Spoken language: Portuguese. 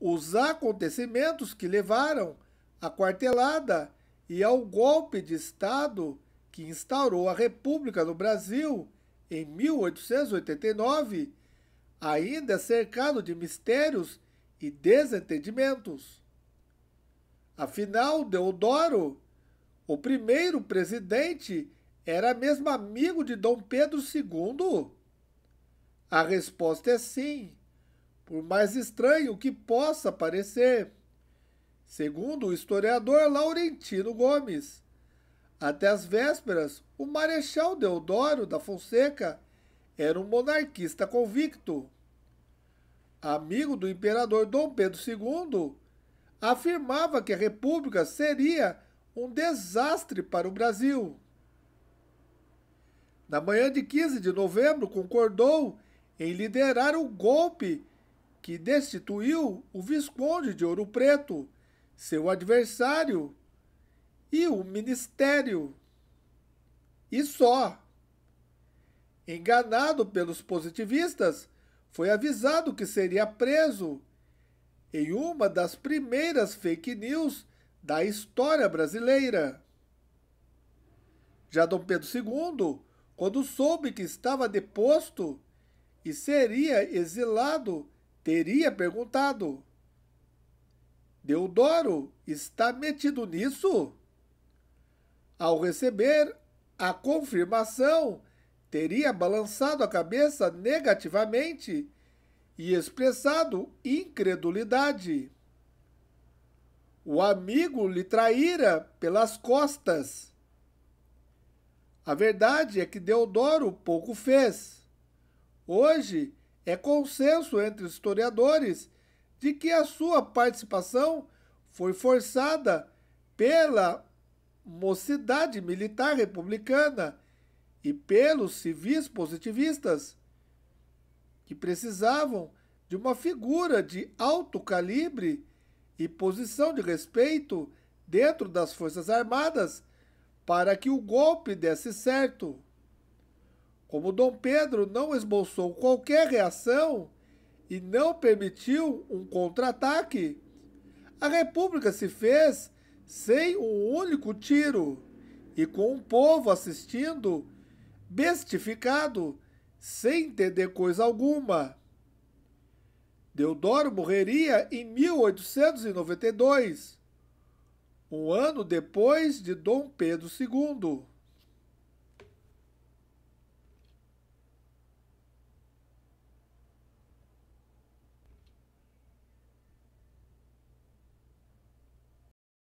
os acontecimentos que levaram à quartelada e ao golpe de Estado que instaurou a República no Brasil em 1889, ainda é cercado de mistérios e desentendimentos. Afinal, Deodoro, o primeiro presidente, era mesmo amigo de Dom Pedro II? A resposta é sim por mais estranho que possa parecer. Segundo o historiador Laurentino Gomes, até as vésperas, o Marechal Deodoro da Fonseca era um monarquista convicto. Amigo do imperador Dom Pedro II, afirmava que a República seria um desastre para o Brasil. Na manhã de 15 de novembro, concordou em liderar o golpe que destituiu o Visconde de Ouro Preto, seu adversário, e o Ministério. E só. Enganado pelos positivistas, foi avisado que seria preso em uma das primeiras fake news da história brasileira. Já Dom Pedro II, quando soube que estava deposto e seria exilado teria perguntado. Deodoro está metido nisso? Ao receber a confirmação, teria balançado a cabeça negativamente e expressado incredulidade. O amigo lhe traíra pelas costas. A verdade é que Deodoro pouco fez. Hoje é consenso entre os historiadores de que a sua participação foi forçada pela mocidade militar republicana e pelos civis positivistas, que precisavam de uma figura de alto calibre e posição de respeito dentro das Forças Armadas para que o golpe desse certo. Como Dom Pedro não esboçou qualquer reação e não permitiu um contra-ataque, a República se fez sem um único tiro e com o um povo assistindo, bestificado, sem entender coisa alguma. Deodoro morreria em 1892, um ano depois de Dom Pedro II.